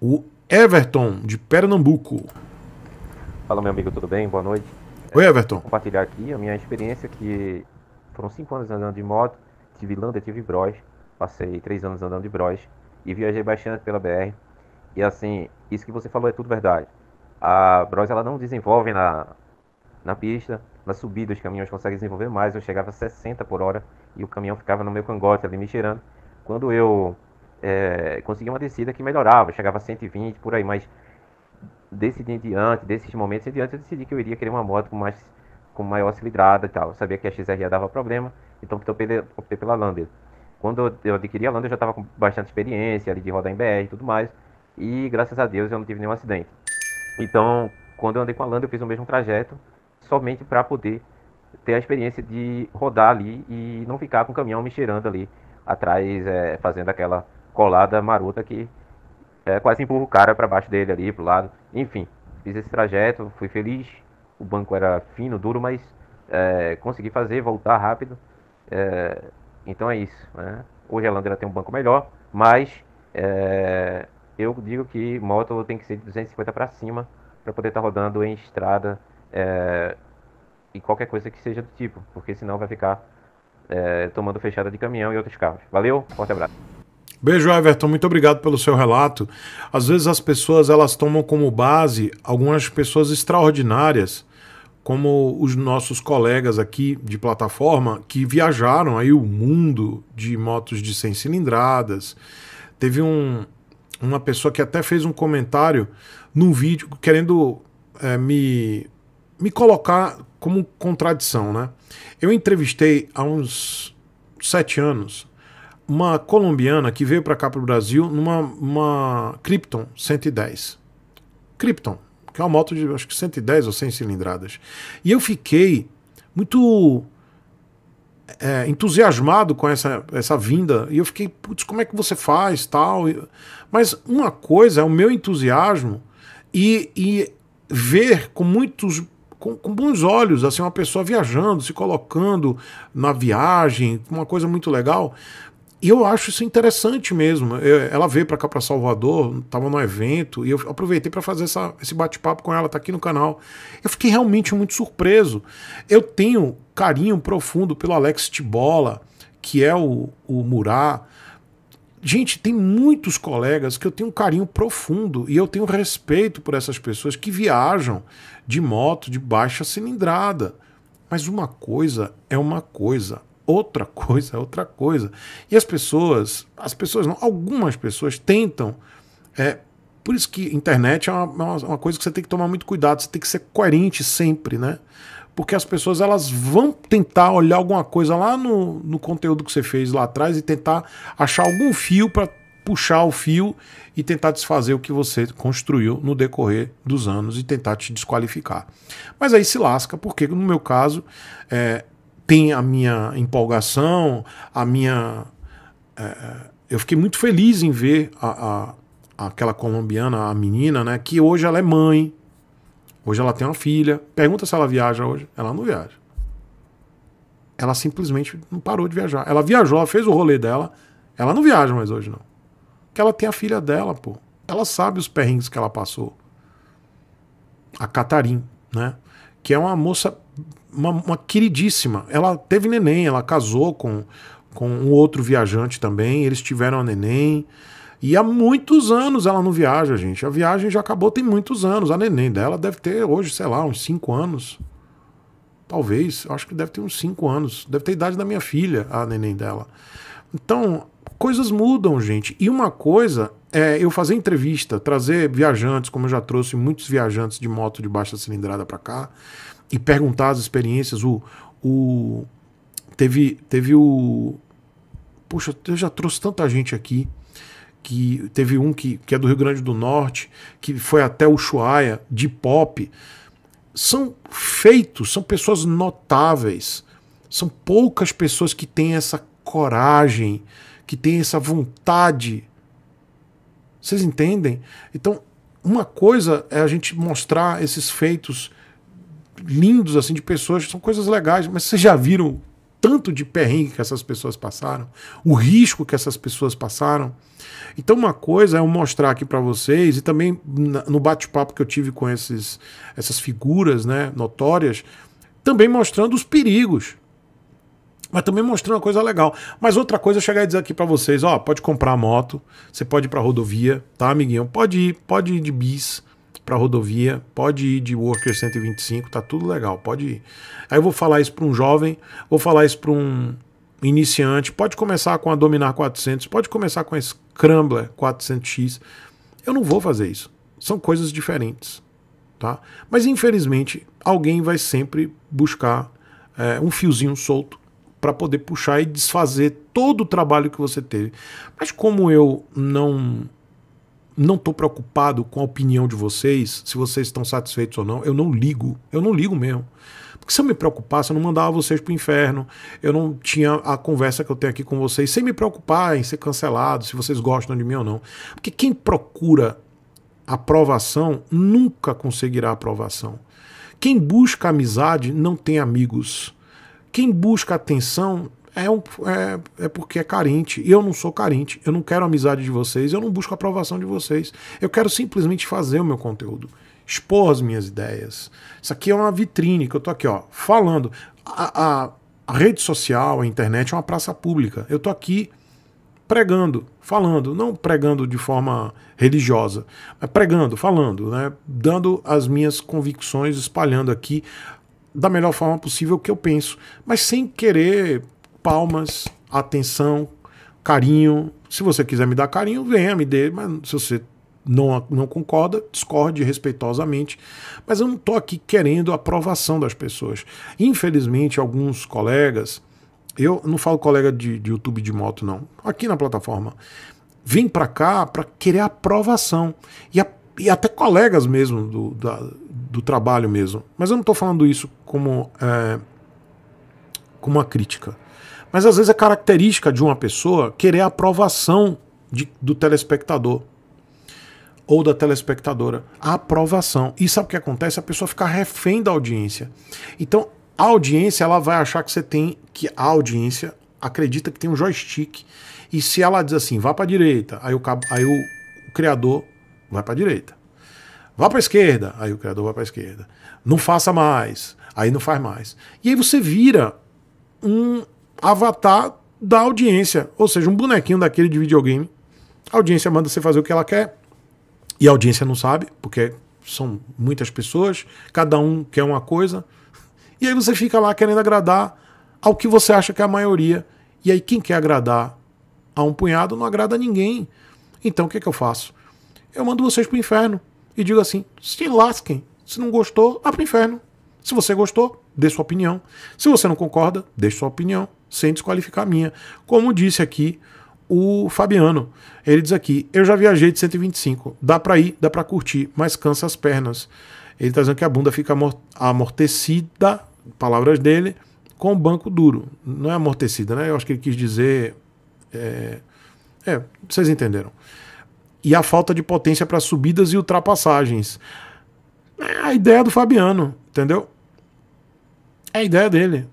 o Everton, de Pernambuco. Fala, meu amigo, tudo bem? Boa noite. Oi, Everton. compartilhar aqui a minha experiência, que foram cinco anos andando de moto, tive Lander, tive Bros, passei três anos andando de Bros e viajei bastante pela BR. E assim, isso que você falou é tudo verdade. A Bros ela não desenvolve na, na pista, na subida os caminhões conseguem desenvolver mais. Eu chegava a 60 por hora e o caminhão ficava no meu cangote ali me cheirando. Quando eu é, conseguia uma descida que melhorava, chegava a 120 por aí, mas desse dia em diante, desses momentos em diante, eu decidi que eu iria querer uma moto com mais com maior cilindrada e tal. Eu sabia que a XRE dava problema, então optei pela, optei pela Lander. Quando eu adquiri a Lander, eu já estava com bastante experiência ali de rodar em BR e tudo mais, e graças a Deus eu não tive nenhum acidente. Então, quando eu andei com a Lander, eu fiz o mesmo trajeto, somente para poder ter a experiência de rodar ali e não ficar com o caminhão me cheirando ali atrás, é, fazendo aquela colada marota que é, quase empurra o cara para baixo dele ali, pro lado. Enfim, fiz esse trajeto, fui feliz. O banco era fino, duro, mas é, consegui fazer, voltar rápido. É, então é isso. Né? Hoje a Landra tem um banco melhor, mas é, eu digo que moto tem que ser de 250 para cima para poder estar tá rodando em estrada é, e qualquer coisa que seja do tipo, porque senão vai ficar é, tomando fechada de caminhão e outros carros. Valeu, forte abraço. Beijo, Everton. Muito obrigado pelo seu relato. Às vezes as pessoas elas tomam como base algumas pessoas extraordinárias, como os nossos colegas aqui de plataforma que viajaram aí o mundo de motos de 100 cilindradas. Teve um, uma pessoa que até fez um comentário num vídeo querendo é, me, me colocar como contradição, né? Eu entrevistei há uns sete anos uma colombiana que veio para cá para o Brasil numa uma Krypton 110. Krypton, que é uma moto de acho que 110 ou 100 cilindradas. E eu fiquei muito é, entusiasmado com essa, essa vinda. E eu fiquei, putz, como é que você faz tal? Mas uma coisa é o meu entusiasmo e, e ver com muitos com, com, bons olhos, assim, uma pessoa viajando, se colocando na viagem, uma coisa muito legal. E eu acho isso interessante mesmo. Eu, ela veio para cá, para Salvador, estava num evento, e eu aproveitei para fazer essa, esse bate-papo com ela, está aqui no canal. Eu fiquei realmente muito surpreso. Eu tenho carinho profundo pelo Alex Tibola, que é o, o Murá. Gente, tem muitos colegas que eu tenho um carinho profundo e eu tenho respeito por essas pessoas que viajam de moto de baixa cilindrada. Mas uma coisa é uma coisa, outra coisa, é outra coisa. E as pessoas, as pessoas não, algumas pessoas tentam. É, por isso que internet é, é uma, uma coisa que você tem que tomar muito cuidado, você tem que ser coerente sempre, né? Porque as pessoas elas vão tentar olhar alguma coisa lá no, no conteúdo que você fez lá atrás e tentar achar algum fio para puxar o fio e tentar desfazer o que você construiu no decorrer dos anos e tentar te desqualificar. Mas aí se lasca, porque no meu caso, é, tem a minha empolgação, a minha. É, é, eu fiquei muito feliz em ver a, a, aquela colombiana, a menina, né? Que hoje ela é mãe, hoje ela tem uma filha. Pergunta se ela viaja hoje. Ela não viaja. Ela simplesmente não parou de viajar. Ela viajou, ela fez o rolê dela. Ela não viaja mais hoje, não. Porque ela tem a filha dela, pô. Ela sabe os perrengues que ela passou. A Catarim, né? Que é uma moça uma, uma queridíssima. Ela teve neném, ela casou com, com um outro viajante também, eles tiveram a neném. E há muitos anos ela não viaja, gente. A viagem já acabou tem muitos anos. A neném dela deve ter hoje, sei lá, uns 5 anos. Talvez, acho que deve ter uns 5 anos. Deve ter a idade da minha filha, a neném dela. Então, coisas mudam, gente. E uma coisa é eu fazer entrevista, trazer viajantes, como eu já trouxe muitos viajantes de moto de baixa cilindrada para cá e perguntar as experiências. O, o teve teve o Poxa, eu já trouxe tanta gente aqui que teve um que, que é do Rio Grande do Norte, que foi até o Ushuaia de pop. São feitos, são pessoas notáveis. São poucas pessoas que têm essa coragem, que têm essa vontade. Vocês entendem? Então, uma coisa é a gente mostrar esses feitos lindos, assim, de pessoas, são coisas legais, mas vocês já viram tanto de perrengue que essas pessoas passaram, o risco que essas pessoas passaram. Então, uma coisa é eu mostrar aqui para vocês, e também no bate-papo que eu tive com esses, essas figuras né, notórias, também mostrando os perigos. Mas também mostrando uma coisa legal. Mas outra coisa, eu chegar e dizer aqui para vocês: ó, pode comprar moto, você pode ir pra rodovia, tá, amiguinho? Pode ir, pode ir de bis, para rodovia, pode ir de Worker 125, tá tudo legal, pode ir. Aí eu vou falar isso para um jovem, vou falar isso para um iniciante, pode começar com a Dominar 400, pode começar com a Scrambler 400X. Eu não vou fazer isso. São coisas diferentes, tá? Mas infelizmente alguém vai sempre buscar é, um fiozinho solto para poder puxar e desfazer todo o trabalho que você teve. Mas como eu não não estou preocupado com a opinião de vocês, se vocês estão satisfeitos ou não. Eu não ligo. Eu não ligo mesmo. Porque se eu me preocupasse, eu não mandava vocês para o inferno. Eu não tinha a conversa que eu tenho aqui com vocês, sem me preocupar em ser cancelado, se vocês gostam de mim ou não. Porque quem procura aprovação nunca conseguirá aprovação. Quem busca amizade não tem amigos. Quem busca atenção é, um, é, é porque é carente. E eu não sou carente. Eu não quero amizade de vocês. Eu não busco aprovação de vocês. Eu quero simplesmente fazer o meu conteúdo. Expor as minhas ideias. Isso aqui é uma vitrine que eu tô aqui, ó, falando. A, a, a rede social, a internet é uma praça pública. Eu tô aqui pregando, falando, não pregando de forma religiosa, mas pregando, falando, né? Dando as minhas convicções, espalhando aqui da melhor forma possível o que eu penso, mas sem querer palmas, atenção, carinho. Se você quiser me dar carinho, venha me dê, mas se você não, não concorda, discorde respeitosamente. Mas eu não estou aqui querendo a aprovação das pessoas. Infelizmente, alguns colegas, eu não falo colega de, de YouTube de moto, não, aqui na plataforma, vêm para cá para querer aprovação. E, a, e, até colegas mesmo do, da, do trabalho mesmo. Mas eu não estou falando isso como, é, como uma crítica. Mas às vezes é característica de uma pessoa querer a aprovação de, do telespectador ou da telespectadora. A aprovação. E sabe o que acontece? A pessoa fica refém da audiência. Então, a audiência ela vai achar que você tem que a audiência acredita que tem um joystick e se ela diz assim, vá para a direita, aí o aí o, o criador vai para a direita. Vá para a esquerda, aí o criador vai para a esquerda. Não faça mais, aí não faz mais. E aí você vira um avatar da audiência, ou seja, um bonequinho daquele de videogame. A audiência manda você fazer o que ela quer e a audiência não sabe, porque são muitas pessoas, cada um quer uma coisa. E aí você fica lá querendo agradar ao que você acha que é a maioria. E aí quem quer agradar a um punhado não agrada a ninguém. Então o que, é que eu faço? Eu mando vocês pro inferno e digo assim: se lasquem. Se não gostou, vá pro inferno. Se você gostou, dê sua opinião. Se você não concorda, deixe sua opinião, sem desqualificar a minha. Como disse aqui o Fabiano, ele diz aqui: Eu já viajei de 125, dá pra ir, dá pra curtir, mas cansa as pernas. Ele tá dizendo que a bunda fica amortecida, palavras dele, com o banco duro. Não é amortecida, né? Eu acho que ele quis dizer. É, é vocês entenderam. E a falta de potência para subidas e ultrapassagens. É a ideia do Fabiano, entendeu? É a ideia dele.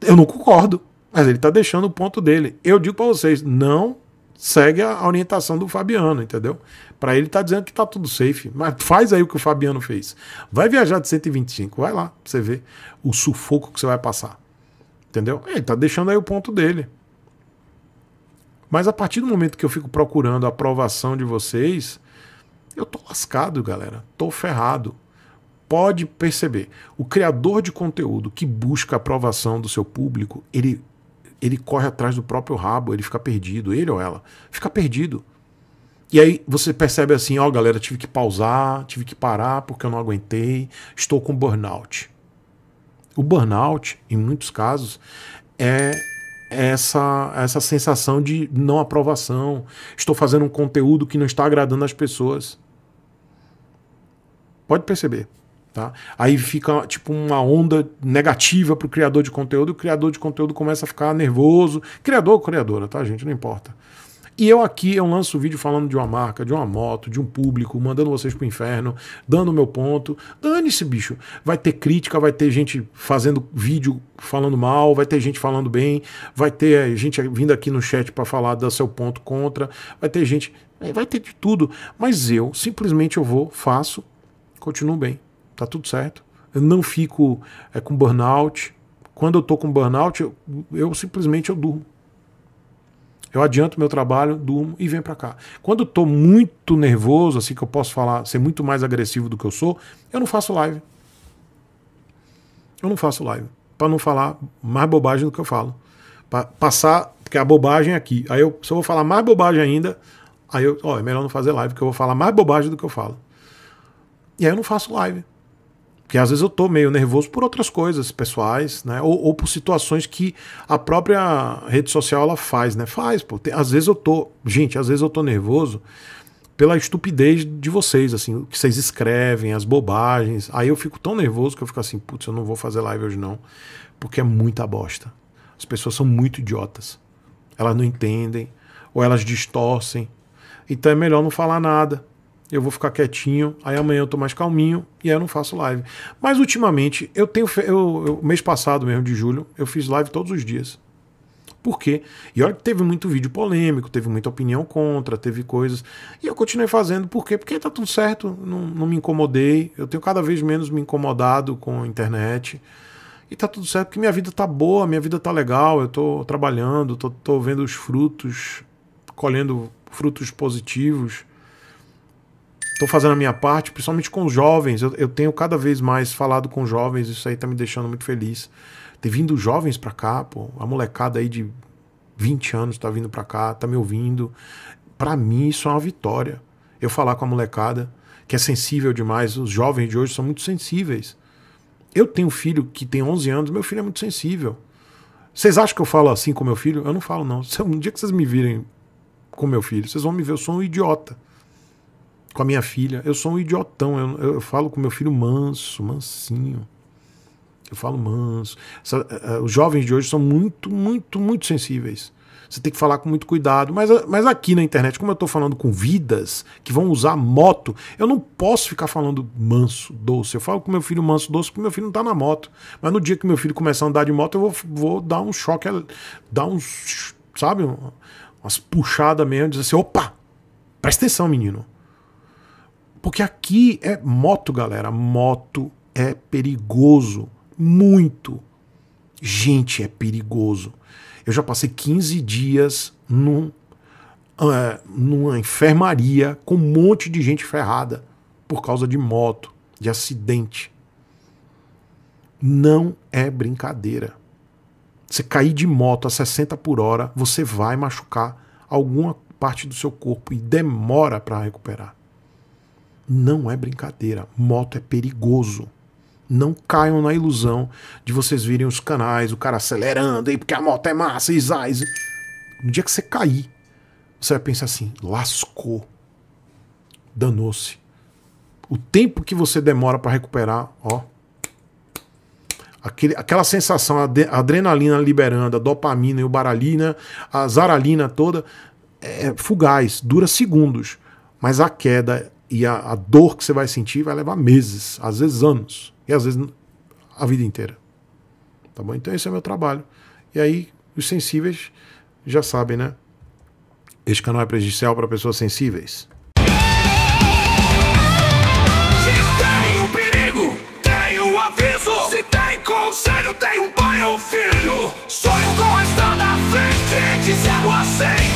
Eu não concordo, mas ele tá deixando o ponto dele. Eu digo para vocês, não segue a orientação do Fabiano, entendeu? Para ele tá dizendo que tá tudo safe, mas faz aí o que o Fabiano fez. Vai viajar de 125, vai lá, pra você ver o sufoco que você vai passar. Entendeu? Ele tá deixando aí o ponto dele. Mas a partir do momento que eu fico procurando a aprovação de vocês, eu tô lascado, galera. Tô ferrado pode perceber, o criador de conteúdo que busca a aprovação do seu público, ele, ele corre atrás do próprio rabo, ele fica perdido, ele ou ela fica perdido. E aí você percebe assim, ó oh, galera, tive que pausar, tive que parar porque eu não aguentei, estou com burnout. O burnout, em muitos casos, é essa, essa sensação de não aprovação. Estou fazendo um conteúdo que não está agradando as pessoas. Pode perceber. Tá? Aí fica tipo uma onda negativa para o criador de conteúdo, o criador de conteúdo começa a ficar nervoso. Criador ou criadora, tá, gente? Não importa. E eu aqui eu lanço o vídeo falando de uma marca, de uma moto, de um público, mandando vocês pro inferno, dando o meu ponto. Dane-se, bicho. Vai ter crítica, vai ter gente fazendo vídeo falando mal, vai ter gente falando bem, vai ter eh, gente vindo aqui no chat para falar do seu ponto contra, vai ter gente. Eh, vai ter de tudo. Mas eu simplesmente eu vou, faço, continuo bem tá tudo certo. Eu não fico é, com burnout. Quando eu tô com burnout, eu, eu simplesmente eu durmo. Eu adianto meu trabalho, durmo e venho para cá. Quando eu tô muito nervoso, assim que eu posso falar, ser muito mais agressivo do que eu sou, eu não faço live. Eu não faço live. para não falar mais bobagem do que eu falo. Pra passar, porque a bobagem é aqui. Aí eu, se eu vou falar mais bobagem ainda, aí eu, ó, é melhor não fazer live, porque eu vou falar mais bobagem do que eu falo. E aí eu não faço live. Porque às vezes eu tô meio nervoso por outras coisas pessoais, né? Ou, ou por situações que a própria rede social ela faz, né? Faz, pô. Tem, às vezes eu tô. Gente, às vezes eu tô nervoso pela estupidez de vocês, assim, o que vocês escrevem, as bobagens. Aí eu fico tão nervoso que eu fico assim, putz, eu não vou fazer live hoje não, porque é muita bosta. As pessoas são muito idiotas. Elas não entendem, ou elas distorcem. Então é melhor não falar nada eu vou ficar quietinho, aí amanhã eu tô mais calminho e aí eu não faço live. Mas ultimamente, eu tenho. Eu, eu, mês passado mesmo, de julho, eu fiz live todos os dias. Por quê? E olha que teve muito vídeo polêmico, teve muita opinião contra, teve coisas. E eu continuei fazendo, por quê? Porque tá tudo certo, não, não me incomodei, eu tenho cada vez menos me incomodado com a internet. E tá tudo certo, porque minha vida tá boa, minha vida tá legal, eu tô trabalhando, tô, tô vendo os frutos, colhendo frutos positivos estou fazendo a minha parte, principalmente com os jovens. Eu, eu, tenho cada vez mais falado com jovens, isso aí está me deixando muito feliz. Ter vindo jovens para cá, pô, a molecada aí de 20 anos está vindo para cá, está me ouvindo. Para mim, isso é uma vitória. Eu falar com a molecada, que é sensível demais, os jovens de hoje são muito sensíveis. Eu tenho um filho que tem 11 anos, meu filho é muito sensível. Vocês acham que eu falo assim com meu filho? Eu não falo, não. Um dia que vocês me virem com meu filho, vocês vão me ver, eu sou um idiota com a minha filha. Eu sou um idiotão. Eu, eu falo com meu filho manso, mansinho. Eu falo manso. Essa, uh, os jovens de hoje são muito, muito, muito sensíveis. Você tem que falar com muito cuidado. Mas, eh, mas aqui na internet, como eu estou falando com vidas que vão usar moto, eu não posso ficar falando manso, doce. Eu falo com meu filho manso, doce, porque meu filho não está na moto. Mas no dia que meu filho começar a andar de moto, eu vou, vou dar um choque, dar uns, sabe, umas puxadas mesmo, dizer assim: opa, presta atenção, menino. Porque aqui é moto, galera. Moto é perigoso. Muito. Gente, é perigoso. Eu já passei 15 dias num, uh, numa enfermaria com um monte de gente ferrada por causa de moto, de acidente. Não é brincadeira. Você cair de moto a 60 por hora, você vai machucar alguma parte do seu corpo e demora para recuperar. Não é brincadeira. Moto é perigoso. Não caiam na ilusão de vocês virem os canais, o cara acelerando aí, porque a moto é massa, e zaz. No dia que você cair, você vai pensar assim: lascou, danou-se. O tempo que você demora para recuperar, ó. Aquele, aquela sensação, a, a adrenalina liberando, a dopamina e o baralina, a zaralina toda, é fugaz, dura segundos. Mas a queda e a, a dor que você vai sentir vai levar meses, às vezes anos, e às vezes a vida inteira. Tá bom? Então esse é o meu trabalho. E aí os sensíveis já sabem, né? Este canal é prejudicial para pessoas sensíveis. Tem um perigo, tem um aviso. Se tem conselho, tem um pai ou filho. Sonho com a na frente, de zero a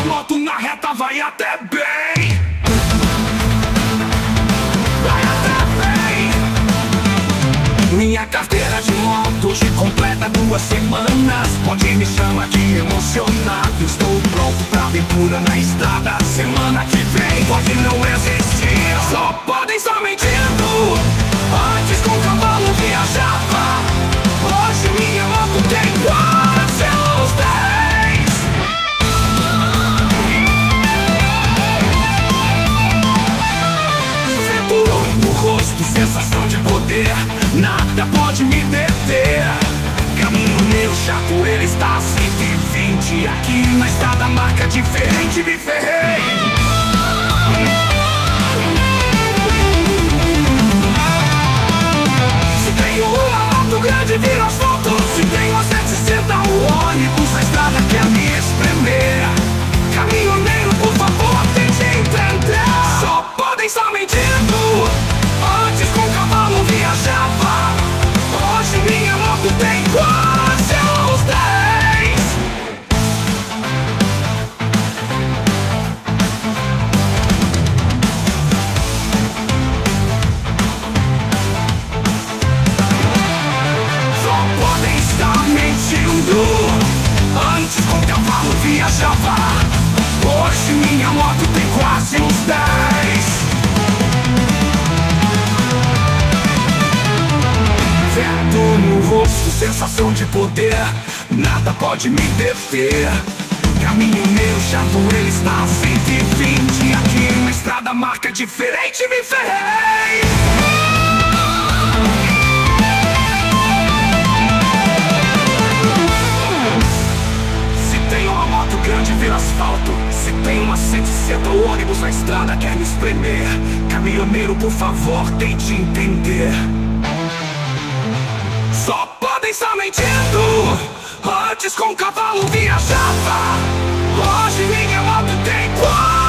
A moto na reta vai até Tudo te completa duas semanas Pode me chamar de emocionado Estou pronto pra aventura na estrada Semana que vem pode não existir Só podem só mentindo Antes com o cavalo viajava Hoje minha moto tem quatro diferente, me ferrei. Se tem o lado grande, vira asfalto. Se tem a 760, o ônibus. cavalo viajava Hoje minha moto tem quase uns dez Vento no rosto, sensação de poder Nada pode me deter Caminho meu, chato, ele está a 120 Aqui uma estrada marca diferente, me ferrei asfalto Se tem uma sede o ônibus na estrada quer me espremer Caminhoneiro, por favor, tente entender Só podem estar mentindo Antes com o cavalo viajava Hoje ninguém abre tem qual